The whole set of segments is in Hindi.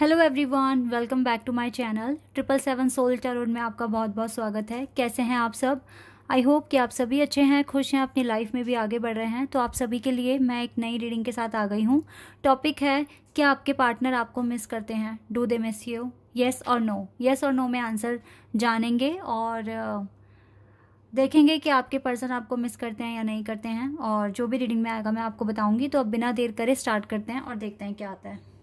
Hello everyone welcome back to my channel triple seven soul tarot में आपका बहुत बहुत स्वागत है कैसे हैं आप सब आई होप कि आप सभी अच्छे हैं खुश हैं अपनी लाइफ में भी आगे बढ़ रहे हैं तो आप सभी के लिए मैं एक नई रीडिंग के साथ आ गई हूँ टॉपिक है क्या आपके पार्टनर आपको मिस करते हैं do they miss you yes और नो येस और नो में आंसर जानेंगे और देखेंगे कि आपके पर्सन आपको मिस करते हैं या नहीं करते हैं और जो भी रीडिंग में आएगा मैं आपको बताऊँगी तो अब बिना देर करे स्टार्ट करते हैं और देखते हैं क्या आता है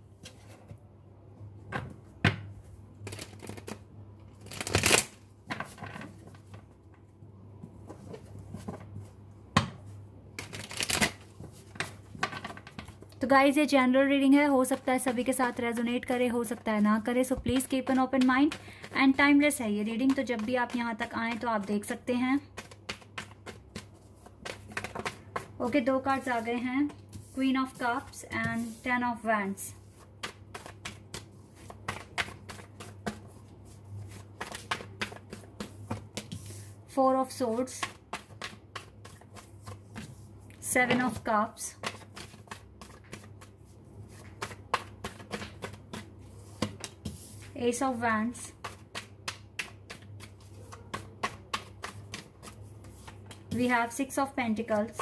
तो गाइज ये जनरल रीडिंग है हो सकता है सभी के साथ रेजोनेट करे हो सकता है ना करे so please keep an open mind and timeless है ये रीडिंग तो जब भी आप यहाँ तक आए तो आप देख सकते हैं ओके okay, दो कार्ड्स आ गए हैं queen of cups and ten of wand four of swords seven of cups Ace of Wands. We have Six of Pentacles.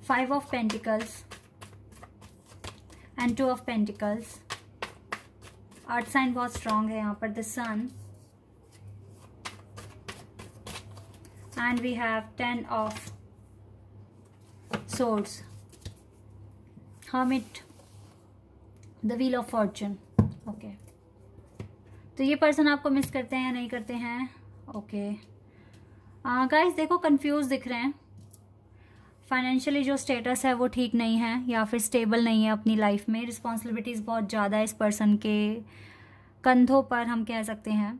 Five of Pentacles. And Two of Pentacles. Art sign was strong here, but the Sun, and we have ten of swords hermit the wheel of fortune okay तो ये पर्सन आपको मिस करते हैं या नहीं करते हैं ओके गाइस uh, देखो कंफ्यूज दिख रहे हैं फाइनेंशियली जो स्टेटस है वो ठीक नहीं है या फिर स्टेबल नहीं है अपनी लाइफ में रिस्पॉन्सिबिलिटीज़ बहुत ज़्यादा है इस पर्सन के कंधों पर हम कह सकते हैं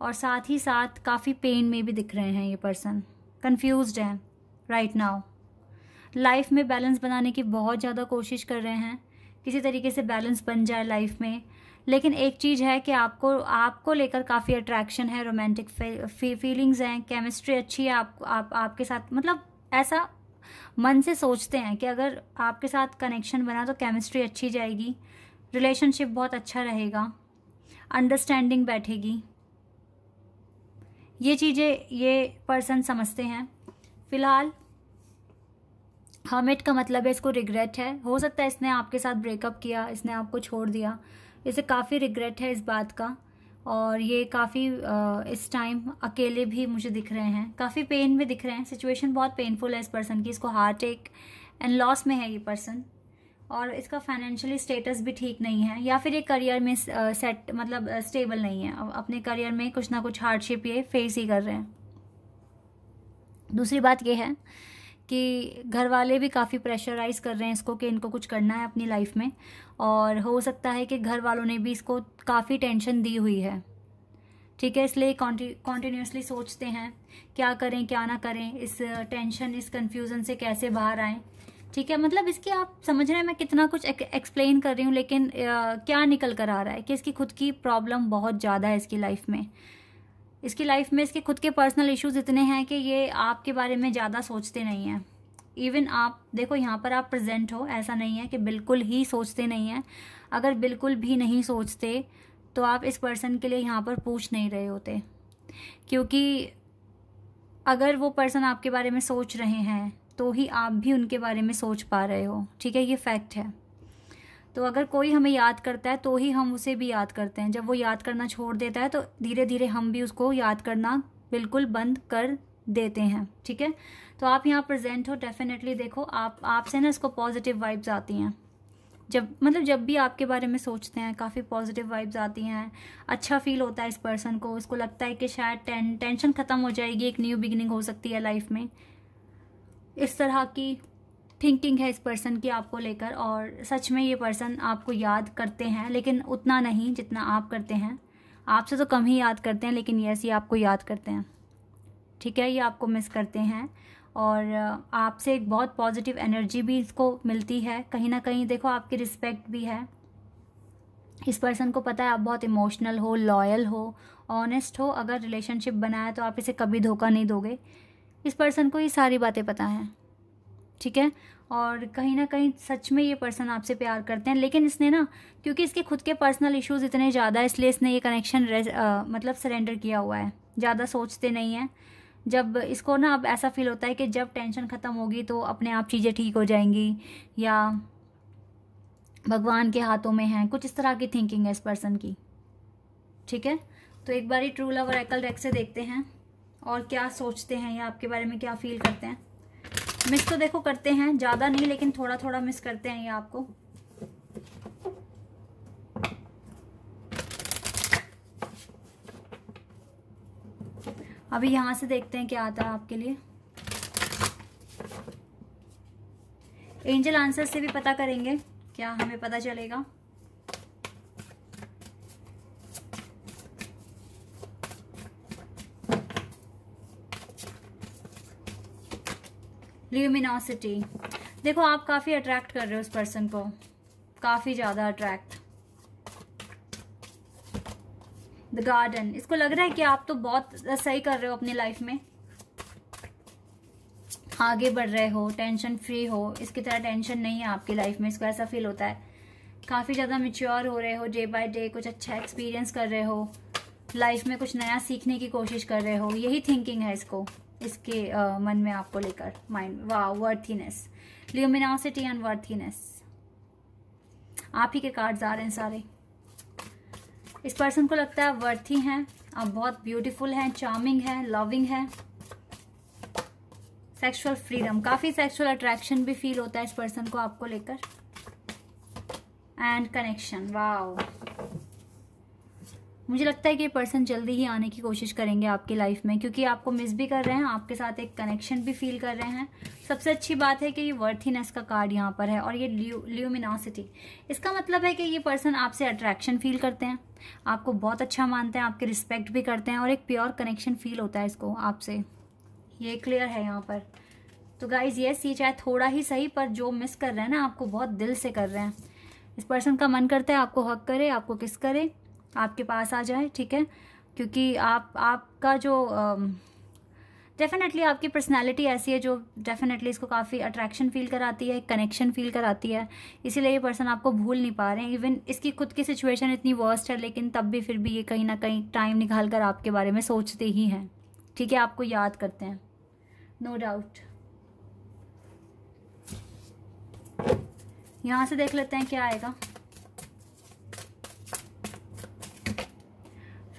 और साथ ही साथ काफ़ी पेन में भी दिख रहे हैं ये पर्सन कन्फ्यूज हैं राइट नाउ लाइफ में बैलेंस बनाने की बहुत ज़्यादा कोशिश कर रहे हैं किसी तरीके से बैलेंस बन जाए लाइफ में लेकिन एक चीज़ है कि आपको आपको लेकर काफ़ी अट्रैक्शन है रोमांटिक फीलिंग्स हैं केमिस्ट्री अच्छी है आप, आप आपके साथ मतलब ऐसा मन से सोचते हैं कि अगर आपके साथ कनेक्शन बना तो केमिस्ट्री अच्छी जाएगी रिलेशनशिप बहुत अच्छा रहेगा अंडरस्टैंडिंग बैठेगी ये चीज़ें ये पर्सन समझते हैं फ़िलहाल हर्मिट हाँ, का मतलब है इसको रिग्रेट है हो सकता है इसने आपके साथ ब्रेकअप किया इसने आपको छोड़ दिया इसे काफ़ी रिग्रेट है इस बात का और ये काफ़ी इस टाइम अकेले भी मुझे दिख रहे हैं काफ़ी पेन में दिख रहे हैं सिचुएशन बहुत पेनफुल है इस पर्सन की इसको हार्ट एक एंड लॉस में है ये पर्सन और इसका फाइनेंशियली स्टेटस भी ठीक नहीं है या फिर ये करियर में सेट मतलब स्टेबल नहीं है अपने करियर में कुछ ना कुछ हार्डशिप ये फेस ही कर रहे हैं दूसरी बात ये है कि घर वाले भी काफ़ी प्रेशराइज कर रहे हैं इसको कि इनको कुछ करना है अपनी लाइफ में और हो सकता है कि घर वालों ने भी इसको काफ़ी टेंशन दी हुई है ठीक है इसलिए कॉन्टीन्यूसली सोचते हैं क्या करें क्या ना करें इस टेंशन इस कन्फ्यूज़न से कैसे बाहर आएँ ठीक है मतलब इसकी आप समझ रहे हैं मैं कितना कुछ एक्सप्लेन कर रही हूँ लेकिन आ, क्या निकल कर आ रहा है कि इसकी खुद की प्रॉब्लम बहुत ज़्यादा है इसकी लाइफ में इसकी लाइफ में इसके खुद के पर्सनल इश्यूज इतने हैं कि ये आपके बारे में ज़्यादा सोचते नहीं हैं इवन आप देखो यहाँ पर आप प्रेजेंट हो ऐसा नहीं है कि बिल्कुल ही सोचते नहीं हैं अगर बिल्कुल भी नहीं सोचते तो आप इस पर्सन के लिए यहाँ पर पूछ नहीं रहे होते क्योंकि अगर वो पर्सन आपके बारे में सोच रहे हैं तो ही आप भी उनके बारे में सोच पा रहे हो ठीक है ये फैक्ट है तो अगर कोई हमें याद करता है तो ही हम उसे भी याद करते हैं जब वो याद करना छोड़ देता है तो धीरे धीरे हम भी उसको याद करना बिल्कुल बंद कर देते हैं ठीक है तो आप यहाँ प्रेजेंट हो डेफिनेटली देखो आप आपसे ना इसको पॉजिटिव वाइब्स आती हैं जब मतलब जब भी आपके बारे में सोचते हैं काफ़ी पॉजिटिव वाइब्स आती हैं अच्छा फील होता है इस पर्सन को उसको लगता है कि शायद टेंशन ख़त्म हो जाएगी एक न्यू बिगिनिंग हो सकती है लाइफ में इस तरह की थिंकिंग है इस पर्सन की आपको लेकर और सच में ये पर्सन आपको याद करते हैं लेकिन उतना नहीं जितना आप करते हैं आपसे तो कम ही याद करते हैं लेकिन यस ये आपको याद करते हैं ठीक है ये आपको मिस करते हैं और आपसे एक बहुत पॉजिटिव एनर्जी भी इसको मिलती है कहीं ना कहीं देखो आपकी रिस्पेक्ट भी है इस पर्सन को पता है आप बहुत इमोशनल हो लॉयल हो ऑनेस्ट हो अगर रिलेशनशिप बनाया तो आप इसे कभी धोखा नहीं दोगे इस पर्सन को ये सारी बातें पता हैं ठीक है और कहीं ना कहीं सच में ये पर्सन आपसे प्यार करते हैं लेकिन इसने ना क्योंकि इसके खुद के पर्सनल इश्यूज इतने ज़्यादा है इसलिए इसने ये कनेक्शन मतलब सरेंडर किया हुआ है ज़्यादा सोचते नहीं हैं जब इसको ना अब ऐसा फील होता है कि जब टेंशन ख़त्म होगी तो अपने आप चीज़ें ठीक हो जाएंगी या भगवान के हाथों में हैं कुछ इस तरह की थिंकिंग है इस पर्सन की ठीक है तो एक बार ही ट्रू लव और एकल डेक से देखते हैं और क्या सोचते हैं या आपके बारे में क्या फील करते हैं मिस तो देखो करते हैं ज़्यादा नहीं लेकिन थोड़ा थोड़ा मिस करते हैं ये आपको अभी यहां से देखते हैं क्या आता है आपके लिए एंजल आंसर से भी पता करेंगे क्या हमें पता चलेगा ल्यूमिनोसिटी देखो आप काफ़ी अट्रैक्ट कर रहे हो उस पर्सन को काफ़ी ज़्यादा अट्रैक्ट द गार्डन इसको लग रहा है कि आप तो बहुत सही कर रहे हो अपनी लाइफ में आगे बढ़ रहे हो टेंशन फ्री हो इसकी तरह टेंशन नहीं है आपकी लाइफ में इसको ऐसा फील होता है काफ़ी ज़्यादा मिच्योर हो रहे हो डे बाय डे कुछ अच्छा एक्सपीरियंस कर रहे हो लाइफ में कुछ नया सीखने की कोशिश कर रहे हो यही थिंकिंग है इसको इसके uh, मन में आपको लेकर माइंड वाह वर्थीनेस ल्यूमिनासिटी एंड वर्थीनेस आप ही के कार्ड्स आ रहे हैं सारे इस पर्सन को लगता है वर्थी हैं आप बहुत ब्यूटीफुल हैं चार्मिंग हैं लविंग हैं सेक्सुअल फ्रीडम काफ़ी सेक्सुअल अट्रैक्शन भी फील होता है इस पर्सन को आपको लेकर एंड कनेक्शन वाओ मुझे लगता है कि ये पर्सन जल्दी ही आने की कोशिश करेंगे आपकी लाइफ में क्योंकि आपको मिस भी कर रहे हैं आपके साथ एक कनेक्शन भी फील कर रहे हैं सबसे अच्छी बात है कि ये वर्थीनेस का कार्ड यहाँ पर है और ये ल्यूमिनासिटी इसका मतलब है कि ये पर्सन आपसे अट्रैक्शन फील करते हैं आपको बहुत अच्छा मानते हैं आपके रिस्पेक्ट भी करते हैं और एक प्योर कनेक्शन फील होता है इसको आपसे ये क्लियर है यहाँ पर तो गाइज येस ये चाहे थोड़ा ही सही पर जो मिस कर रहे हैं ना आपको बहुत दिल से कर रहे हैं इस पर्सन का मन करता है आपको हक करे आपको किस करे आपके पास आ जाए ठीक है क्योंकि आप आपका जो डेफिनेटली आपकी पर्सनैलिटी ऐसी है जो डेफिनेटली इसको काफ़ी अट्रैक्शन फील कराती है कनेक्शन फील कराती है इसीलिए ये पर्सन आपको भूल नहीं पा रहे हैं इवन इसकी खुद की सिचुएशन इतनी वर्स्ट है लेकिन तब भी फिर भी ये कहीं ना कहीं टाइम निकाल कर आपके बारे में सोचते ही हैं ठीक है आपको याद करते हैं नो no डाउट यहाँ से देख लेते हैं क्या आएगा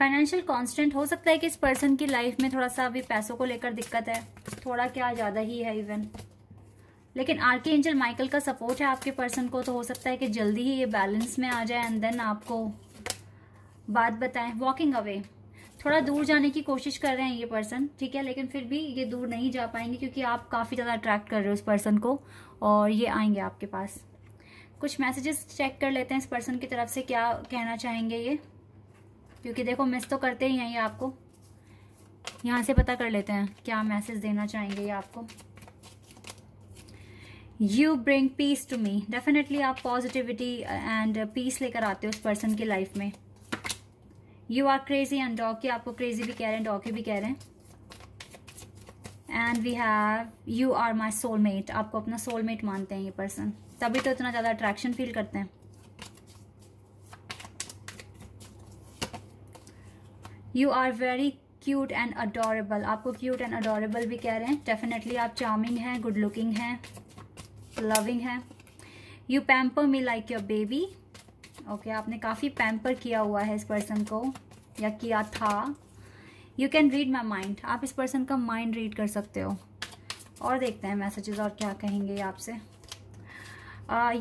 फाइनेंशियल कांस्टेंट हो सकता है कि इस पर्सन की लाइफ में थोड़ा सा अभी पैसों को लेकर दिक्कत है थोड़ा क्या ज़्यादा ही है इवन लेकिन आर के एंजल माइकल का सपोर्ट है आपके पर्सन को तो हो सकता है कि जल्दी ही ये बैलेंस में आ जाए एंड देन आपको बात बताएं वॉकिंग अवे थोड़ा दूर जाने की कोशिश कर रहे हैं ये पर्सन ठीक है लेकिन फिर भी ये दूर नहीं जा पाएंगे क्योंकि आप काफ़ी ज़्यादा अट्रैक्ट कर रहे हो उस पर्सन को और ये आएंगे आपके पास कुछ मैसेजेस चेक कर लेते हैं इस पर्सन की तरफ से क्या कहना चाहेंगे ये क्योंकि देखो मिस तो करते ही हैं ये आपको यहाँ से पता कर लेते हैं क्या मैसेज देना चाहेंगे ये आपको you bring peace to me definitely आप पॉजिटिविटी एंड पीस लेकर आते हो उस पर्सन की लाइफ में you are crazy and dorky आपको क्रेजी भी कह रहे हैं डॉकी भी कह रहे हैं and we have you are my soulmate आपको अपना सोलमेट मानते हैं ये पर्सन तभी तो इतना ज़्यादा अट्रैक्शन फील करते हैं you are very cute and adorable आपको क्यूट एंड अडोरेबल भी कह रहे हैं डेफिनेटली आप चार्मिंग हैं गुड लुकिंग हैं लविंग हैं you pamper me like your baby okay आपने काफ़ी पैम्पर किया हुआ है इस पर्सन को या किया था you can read my mind आप इस पर्सन का माइंड रीड कर सकते हो और देखते हैं मैसेजेस और क्या कहेंगे आपसे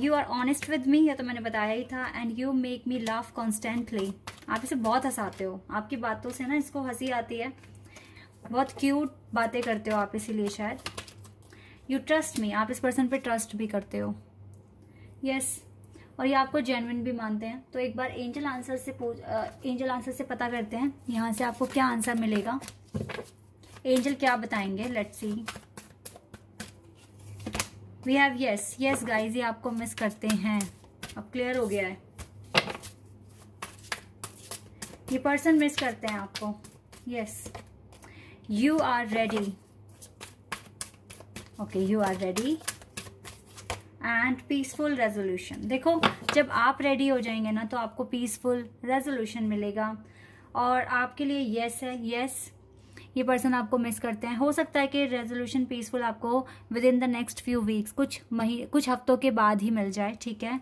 you are honest with me यह तो मैंने बताया ही था एंड यू मेक मी लाव कॉन्स्टेंटली आप इसे बहुत हंसाते हो आपकी बातों से ना इसको हंसी आती है बहुत क्यूट बातें करते हो आप इसीलिए शायद यू ट्रस्ट मी आप इस पर्सन पे ट्रस्ट भी करते हो यस yes. और ये आपको जेनविन भी मानते हैं तो एक बार एंजल आंसर से पूछ एंजल आंसर से पता करते हैं यहाँ से आपको क्या आंसर मिलेगा एंजल क्या बताएंगे let's see we have yes yes guys ये आपको मिस करते हैं अब क्लियर हो गया है ये पर्सन मिस करते हैं आपको yes you are ready okay you are ready and peaceful resolution देखो जब आप रेडी हो जाएंगे ना तो आपको पीसफुल रेजोल्यूशन मिलेगा और आपके लिए येस yes है येस yes, ये पर्सन आपको मिस करते हैं हो सकता है कि रेजोल्यूशन पीसफुल आपको within the next few weeks कुछ मही कुछ हफ्तों के बाद ही मिल जाए ठीक है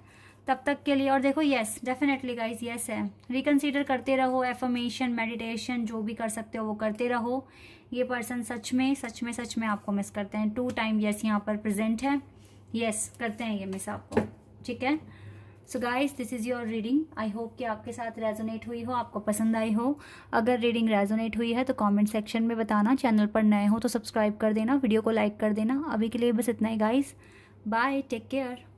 तब तक के लिए और देखो येस डेफिनेटली गाइज येस है रिकन्सिडर करते रहो एफर्मेशन मेडिटेशन जो भी कर सकते हो वो करते रहो ये पर्सन सच में सच में सच में आपको मिस करते हैं टू टाइम येस यहाँ पर प्रेजेंट है येस yes, करते हैं ये मिस आपको ठीक है so guys this is your reading I hope कि आपके साथ रेजोनेट हुई हो आपको पसंद आई हो अगर रीडिंग रेजोनेट हुई है तो कमेंट सेक्शन में बताना चैनल पर नए हो तो सब्सक्राइब कर देना वीडियो को लाइक कर देना अभी के लिए बस इतना ही गाइज बाय टेक केयर